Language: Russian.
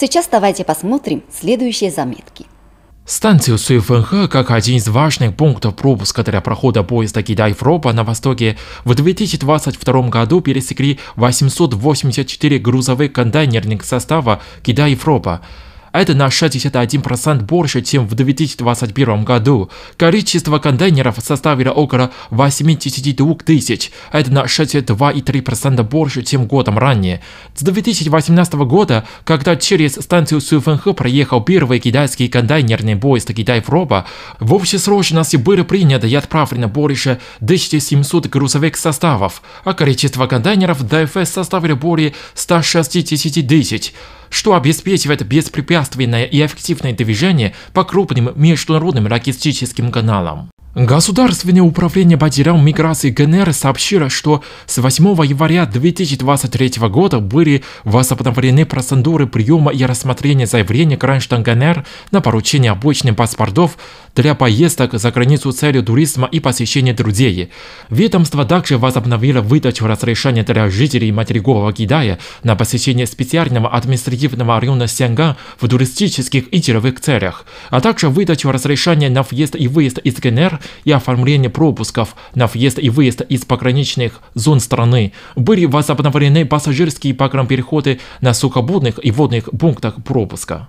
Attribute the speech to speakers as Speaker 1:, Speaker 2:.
Speaker 1: Сейчас давайте посмотрим следующие заметки.
Speaker 2: Станцию СФНХ как один из важных пунктов пропуска для прохода поезда Китай-Европа на Востоке в 2022 году пересекли 884 грузовых контейнерных состава Китай-Европа. А это на 61% больше, чем в 2021 году. Количество контейнеров составило около 82 тысяч. А это на 62,3% больше, чем годом ранее. С 2018 года, когда через станцию Суфенхэ проехал первый китайский контейнерный поезд Китай-Европа, в общей срочности были принято и отправлено больше 1700 грузовых составов, а количество контейнеров ДФС составило более 160 тысяч что обеспечивает беспрепятственное и эффективное движение по крупным международным логистическим каналам. Государственное управление по делам миграции ГНР сообщило, что с 8 января 2023 года были возобновлены процедуры приема и рассмотрения заявлений граждан ГНР на поручение обычных паспортов для поездок за границу целью туризма и посещения друзей. Ведомство также возобновило выдачу разрешения для жителей материкового Китая на посещение специального административного района Сянган в туристических и деловых целях, а также выдачу разрешения на въезд и выезд из ГНР и оформление пропусков на въезд и выезд из пограничных зон страны. Были возобновлены пассажирские пограничные переходы на сухопутных и водных пунктах пропуска.